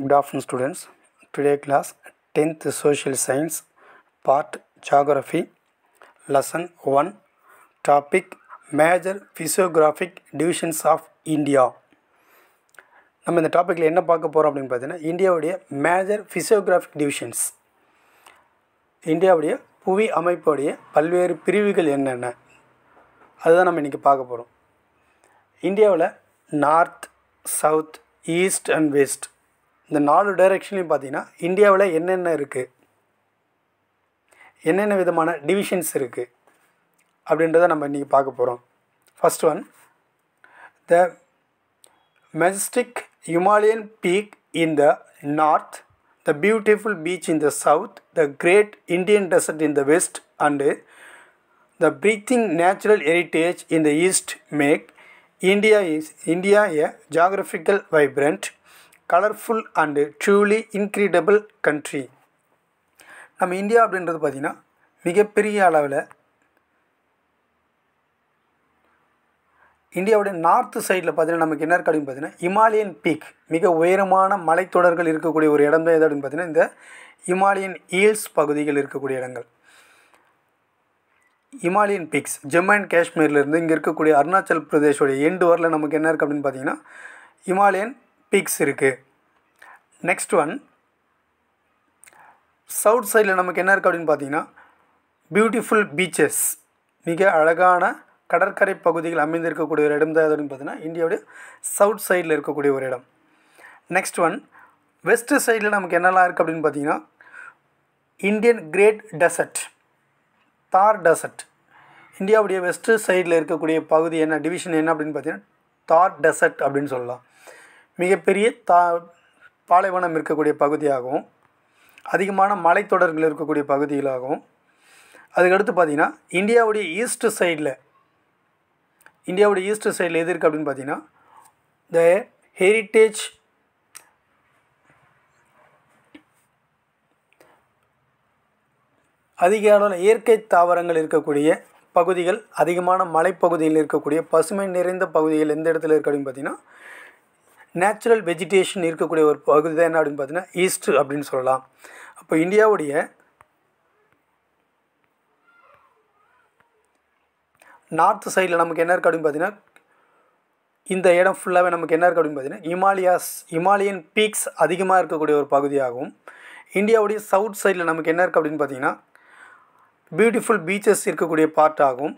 good afternoon students today class tenth social science part geography lesson one topic major physiographic divisions of India நம்ம இந்த டாப்பிக்கில் என்ன பார்க்க போகிறோம் அப்படின்னு பார்த்தீங்கன்னா இந்தியாவுடைய மேஜர் ஃபிசியோகிராஃபிக் டிவிஷன்ஸ் இந்தியாவுடைய புவி அமைப்புடைய பல்வேறு பிரிவுகள் என்னென்ன அதுதான் நம்ம இன்றைக்கி பார்க்க போகிறோம் இந்தியாவில் north south east and west இந்த நாலு டைரெக்ஷன்லையும் பார்த்தீங்கன்னா இந்தியாவில் என்னென்ன இருக்குது என்னென்ன விதமான டிவிஷன்ஸ் இருக்குது அப்படின்றத நம்ம இன்றைக்கி பார்க்க போகிறோம் first one the majestic Himalayan peak in the north the beautiful beach in the south the great Indian desert in the west and the breathing natural heritage in the east make India is India a geographical vibrant colourful and truly incredible country நம்ம India அப்படின்றது பார்த்திங்கன்னா மிகப்பெரிய அளவில் இந்தியாவுடைய north சைடில் பார்த்தீங்கன்னா நமக்கு என்ன இருக்குது பார்த்தீங்கன்னா இமாலயன் பீக் மிக உயரமான மலைத்தொடர்கள் இருக்கக்கூடிய ஒரு இடம் தான் எது அப்படின்னு பார்த்தீங்கன்னா இந்த இமாலயன் ஹீல்ஸ் பகுதிகள் இருக்கக்கூடிய இடங்கள் இமாலயன் பீக்ஸ் ஜம்மு அண்ட் காஷ்மீர்லேருந்து இங்கே இருக்கக்கூடிய அருணாச்சல் பிரதேஷோடைய எண்டு வரல நமக்கு என்ன இருக்குது அப்படின்னு பார்த்தீங்கன்னா இமாலயன் பீக்ஸ் இருக்குது நெக்ஸ்ட் ஒன் சவுத் சைடில் நமக்கு என்ன இருக்குது அப்படின்னு பார்த்தீங்கன்னா பியூட்டிஃபுல் பீச்சஸ் மிக அழகான கடற்கரை பகுதிகள் அமைந்திருக்கக்கூடிய ஒரு இடம் தான் எதுன்னு பார்த்தீங்கன்னா இந்தியாவுடைய சவுத் சைடில் இருக்கக்கூடிய ஒரு இடம் நெக்ஸ்ட் ஒன் வெஸ்ட் சைடில் நமக்கு என்னெல்லாம் இருக்குது அப்படின்னு பார்த்தீங்கன்னா Indian great desert Thar desert இந்தியாவுடைய வெஸ்ட் சைடில் இருக்கக்கூடிய பகுதி என்ன டிவிஷன் என்ன அப்படின்னு பார்த்தீங்கன்னா தார் டெசர்ட் அப்படின்னு சொல்லலாம் மிகப்பெரிய தா பாலைவனம் இருக்கக்கூடிய பகுதியாகவும் அதிகமான மலைத்தொடர்கள் இருக்கக்கூடிய பகுதிகளாகவும் அதுக்கடுத்து பார்த்திங்கன்னா இந்தியாவுடைய ஈஸ்ட் சைடில் இந்தியாவுடைய ஈஸ்ட் சைடில் எது இருக்குது அப்படின்னு பார்த்தீங்கன்னா த ஹெரிட்டேஜ் அதிக அளவில் இயற்கை தாவரங்கள் இருக்கக்கூடிய பகுதிகள் அதிகமான மலைப்பகுதியில் இருக்கக்கூடிய பசுமை நிறைந்த பகுதிகள் எந்த இடத்துல இருக்குது அப்படின்னு பார்த்திங்கன்னா நேச்சுரல் வெஜிடேஷன் இருக்கக்கூடிய ஒரு பகுதி தான் என்ன அப்படின்னு பார்த்தீங்கன்னா ஈஸ்ட் அப்படின்னு சொல்லலாம் அப்போ இந்தியாவுடைய நார்த் சைடில் நமக்கு என்ன இருக்குது அப்படின்னு பார்த்தீங்கன்னா இந்த இடம் ஃபுல்லாகவே நமக்கு என்ன இருக்குது அப்படின்னு பார்த்தீங்கன்னா இமாலயாஸ் இமாலியன் பீக்ஸ் அதிகமாக இருக்கக்கூடிய ஒரு பகுதியாகும் இந்தியாவுடைய சவுத் சைடில் நமக்கு என்ன இருக்குது அப்படின்னு பார்த்தீங்கன்னா பியூட்டிஃபுல் பீச்சஸ் இருக்கக்கூடிய பார்ட் ஆகும்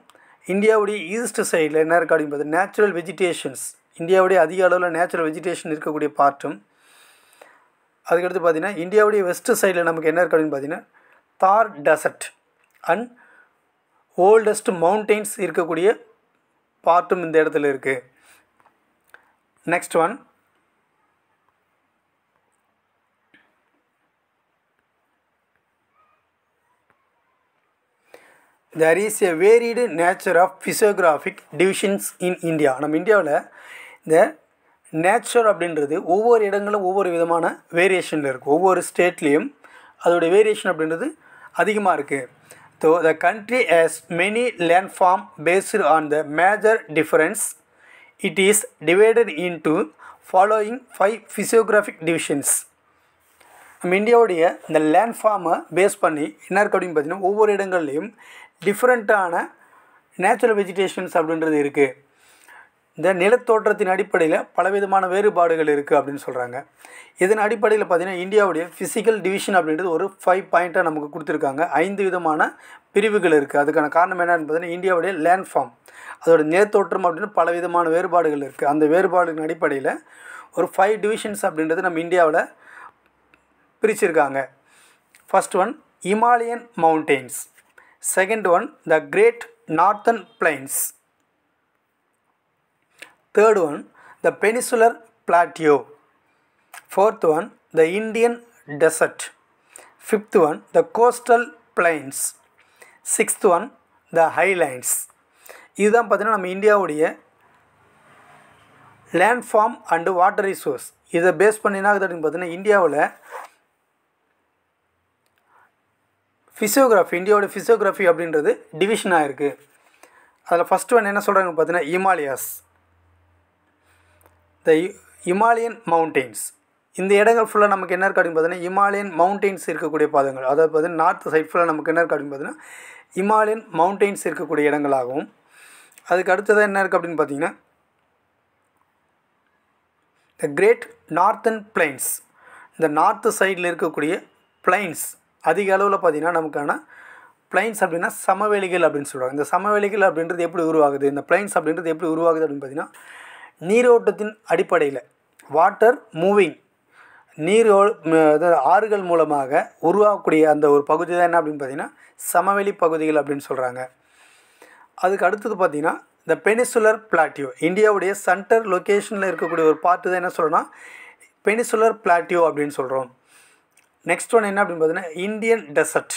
இந்தியாவுடைய ஈஸ்ட் சைடில் என்ன இருக்குது அப்படின்னு பார்த்தீங்கன்னா நேச்சுரல் வெஜிடேஷன்ஸ் இந்தியாவுடைய அதிக அளவில் நேச்சுரல் வெஜிடேஷன் இருக்கக்கூடிய பார்ட்டும் அதுக்கடுத்து பார்த்திங்கன்னா இந்தியாவுடைய வெஸ்ட் சைடில் நமக்கு என்ன இருக்குது அப்படின்னு பார்த்திங்கன்னா தார் டெசர்ட் அண்ட் ஓல்டஸ்ட் மவுண்டெயின்ஸ் இருக்கக்கூடிய பார்ட்டும் இந்த இடத்துல இருக்குது next one there is a varied nature of physiographic divisions in India நம்ம இந்தியாவில் இந்த நேச்சர் அப்படின்றது ஒவ்வொரு இடங்களும் ஒவ்வொரு விதமான வேரியேஷனில் இருக்குது ஒவ்வொரு ஸ்டேட்லேயும் அதோடைய வேரியேஷன் அப்படின்றது அதிகமாக இருக்குது so the country has many land form based on the major difference it is divided into following five physiographic divisions நம்ம இந்தியாவுடைய இந்த லேண்ட் ஃபார்மை பேஸ் பண்ணி என்ன இருக்குது அப்படின்னு பார்த்தீங்கன்னா ஒவ்வொரு இடங்கள்லேயும் டிஃப்ரெண்ட்டான நேச்சுரல் வெஜிடேஷன்ஸ் அப்படின்றது இருக்குது இந்த நிலத்தோற்றத்தின் அடிப்படையில் பலவிதமான வேறுபாடுகள் இருக்குது அப்படின்னு சொல்கிறாங்க இதன் அடிப்படையில் பார்த்தீங்கன்னா இந்தியாவுடைய ஃபிசிக்கல் டிவிஷன் அப்படின்றது ஒரு ஃபைவ் பாயிண்ட்டாக நமக்கு கொடுத்துருக்காங்க ஐந்து விதமான பிரிவுகள் இருக்குது அதுக்கான காரணம் என்னன்னு பார்த்தீங்கன்னா இந்தியாவுடைய லேண்ட் ஃபார்ம் நிலத்தோற்றம் அப்படின்னு பலவிதமான வேறுபாடுகள் இருக்குது அந்த வேறுபாடுகளின் அடிப்படையில் ஒரு ஃபைவ் டிவிஷன்ஸ் அப்படின்றது நம்ம இந்தியாவில் பிரிச்சிருக்காங்க first one Himalayan mountains second one the great northern plains third one the peninsular plateau fourth one the Indian desert fifth one the coastal plains sixth one the highlands இதுதான் பார்த்தீங்கன்னா நம்ம இந்தியாவுடைய land form and water resource இதை base அப்படின்னு பார்த்தீங்கன்னா இந்தியாவில் physiography இந்தியாவோட physiography அப்படின்றது டிவிஷனாக இருக்குது அதில் ஃபஸ்ட் ஒன் என்ன சொல்கிறாங்கன்னு பார்த்தீங்கன்னா ஹிமாலயாஸ் த இமாலயன் மவுண்டெயின்ஸ் இந்த இடங்கள் ஃபுல்லாக நமக்கு என்ன இருக்குது அப்படின்னு பார்த்தீங்கன்னா இமாலயன் மவுண்டெயின்ஸ் இருக்கக்கூடிய பாதங்கள் அதாவது பார்த்தீங்கன்னா நார்த் சைட் ஃபுல்லாக நமக்கு என்ன இருக்குது அப்படின்னு பார்த்தீங்கன்னா இமாலயன் மவுண்டெயின்ஸ் இருக்கக்கூடிய இடங்களாகவும் அதுக்கு அடுத்ததாக என்ன இருக்குது அப்படின்னு பார்த்தீங்கன்னா த கிரேட் நார்த்தன் பிளைன்ஸ் இந்த நார்த்து சைடில் இருக்கக்கூடிய பிளைன்ஸ் அதிக அளவில் பார்த்திங்கன்னா நமக்கான பிளைன்ஸ் அப்படின்னா சமவெளிகள் அப்படின்னு சொல்கிறாங்க இந்த சமவெளிகள் அப்படின்றது எப்படி உருவாகுது இந்த பிளைன்ஸ் அப்படின்றது எப்படி உருவாகுது அப்படின்னு பார்த்தீங்கன்னா நீரோட்டத்தின் அடிப்படையில் வாட்டர் மூவிங் நீர் ஆறுகள் மூலமாக உருவாகக்கூடிய அந்த ஒரு பகுதி தான் என்ன அப்படின்னு பார்த்தீங்கன்னா சமவெளி பகுதிகள் அப்படின்னு சொல்கிறாங்க அதுக்கு அடுத்தது பார்த்திங்கன்னா இந்த பெனிசுலர் பிளாட்டியோ இந்தியாவுடைய சென்டர் லொக்கேஷனில் இருக்கக்கூடிய ஒரு பார்ட்டு தான் என்ன சொல்கிறோன்னா பெனிசுலர் பிளாட்டியோ அப்படின்னு சொல்கிறோம் நெக்ஸ்ட் ஒன் என்ன அப்படின்னு பார்த்தீங்கன்னா இந்தியன் டெசர்ட்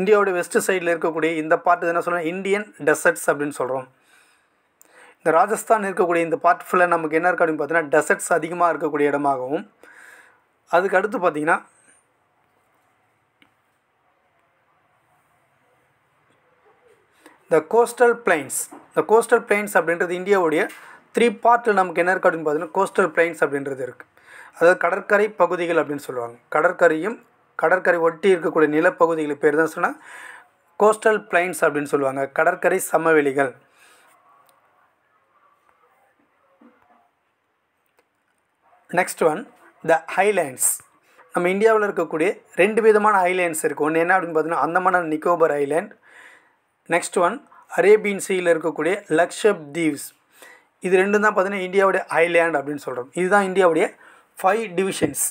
இந்தியாவுடைய வெஸ்ட் சைடில் இருக்கக்கூடிய இந்த பார்ட்டு என்ன சொல்கிறோம் இந்தியன் டெசர்ட்ஸ் அப்படின்னு சொல்கிறோம் இந்த ராஜஸ்தான் இருக்கக்கூடிய இந்த பார்ட் ஃபுல்லாக நமக்கு என்ன இருக்குது அப்படின்னு பார்த்தீங்கன்னா டெசர்ட்ஸ் அதிகமாக இருக்கக்கூடிய இடமாகவும் அதுக்கு அடுத்து பார்த்திங்கன்னா த கோஸ்டல் பிளைன்ஸ் இந்த கோஸ்டல் பிளைன்ஸ் அப்படின்றது இந்தியாவுடைய த்ரீ பார்ட்டில் நமக்கு என்ன இருக்குது அப்படின்னு பார்த்தீங்கன்னா கோஸ்டல் பிளைன்ஸ் அப்படின்றது இருக்குது அதாவது கடற்கரை பகுதிகள் அப்படின்னு சொல்லுவாங்க கடற்கரையும் கடற்கரை ஒட்டி இருக்கக்கூடிய நிலப்பகுதிகள் பேர் தான் சொன்னால் கோஸ்டல் பிளைன்ஸ் அப்படின்னு சொல்லுவாங்க கடற்கரை சமவெளிகள் நெக்ஸ்ட் ஒன் த ஹைலேண்ட்ஸ் நம்ம இந்தியாவில் இருக்கக்கூடிய ரெண்டு விதமான ஐலேண்ட்ஸ் இருக்குது ஒன்று என்ன அப்படின்னு பார்த்தீங்கன்னா Andaman Nicobar island next one Arabian சீயில் இருக்கக்கூடிய லக்ஷப் தீவ்ஸ் இது ரெண்டும் தான் பார்த்தீங்கன்னா இந்தியாவுடைய ஐலேண்ட் அப்படின்னு சொல்கிறோம் இதுதான் இந்தியாவுடைய ஃபைவ் டிவிஷன்ஸ்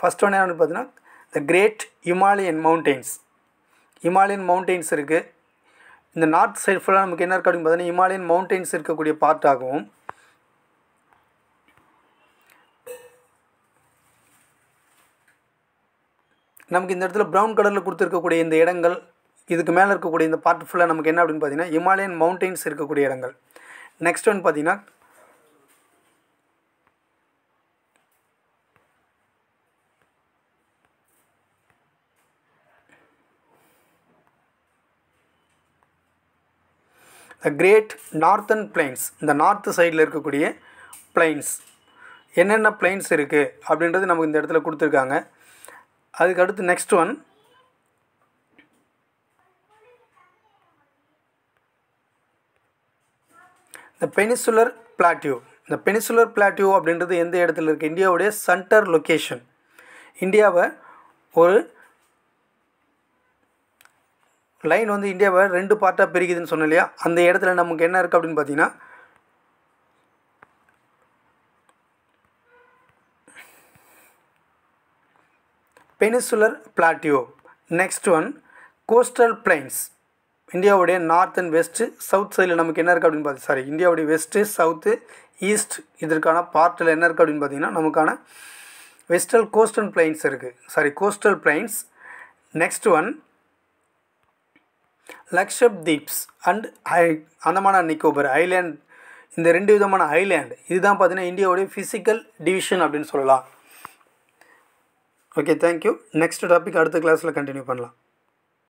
ஃபஸ்ட் ஒன் என்ன பார்த்தீங்கன்னா the great Himalayan mountains Himalayan mountains இருக்குது இந்த நார்த் சைட் ஃபுல்லாக நமக்கு என்ன இருக்குது அப்படின்னு பார்த்தீங்கன்னா ஹிமாலயன் மவுண்டெயின்ஸ் இருக்கக்கூடிய பார்ட்டாகவும் நமக்கு இந்த இடத்துல ப்ரௌன் கலரில் கொடுத்துருக்கக்கூடிய இந்த இடங்கள் இதுக்கு மேலே இருக்கக்கூடிய இந்த பார்ட் ஃபுல்லாக நமக்கு என்ன அப்படின்னு பார்த்தீங்கன்னா ஹிமாலயன் மவுண்டைன்ஸ் இருக்கக்கூடிய இடங்கள் நெக்ஸ்ட் ஒன் பார்த்தீங்கன்னா த கிரேட் நார்த்தன் பிளைன்ஸ் இந்த நார்த்து சைடில் இருக்கக்கூடிய பிளைன்ஸ் என்னென்ன பிளைன்ஸ் இருக்குது அப்படின்றது நமக்கு இந்த இடத்துல கொடுத்துருக்காங்க அதுக்கு அடுத்து நெக்ஸ்ட் ஒன் இந்த பெனிசுலர் பிளாட்டியூ இந்த பெனிசுலர் பிளாட்டியூ அப்படின்றது எந்த இடத்துல இருக்குது இந்தியாவுடைய சென்டர் லொக்கேஷன் இந்தியாவை ஒரு லைன் வந்து இந்தியாவை ரெண்டு பார்ட்டாக பிரிக்குதுன்னு சொன்னோம் இல்லையா அந்த இடத்துல நமக்கு என்ன இருக்குது அப்படின்னு பார்த்தீங்கன்னா peninsular plateau next one coastal plains இந்தியாவுடைய நார்த் அண்ட் வெஸ்ட்டு சவுத் சைடில் நமக்கு என்ன இருக்குது அப்படின்னு பார்த்து சாரி இந்தியாவுடைய வெஸ்ட்டு சவுத்து ஈஸ்ட் இதற்கான பார்ட்டில் என்ன இருக்குது அப்படின்னு பார்த்தீங்கன்னா நமக்கான வெஸ்டல் கோஸ்டல் பிளைன்ஸ் இருக்குது sorry coastal plains next one Lakshadweep and ஐ அந்தமான நிக்கோபர் ஐலேண்ட் இந்த ரெண்டு விதமான ஐலேண்ட் இதுதான் பார்த்தீங்கன்னா இந்தியாவுடைய ஃபிசிக்கல் டிவிஷன் அப்படின்னு சொல்லலாம் ஓகே தேங்க்யூ நெக்ஸ்ட் டாபிக் அடுத்த கிளாஸில் கண்டினியூ பண்ணலாம்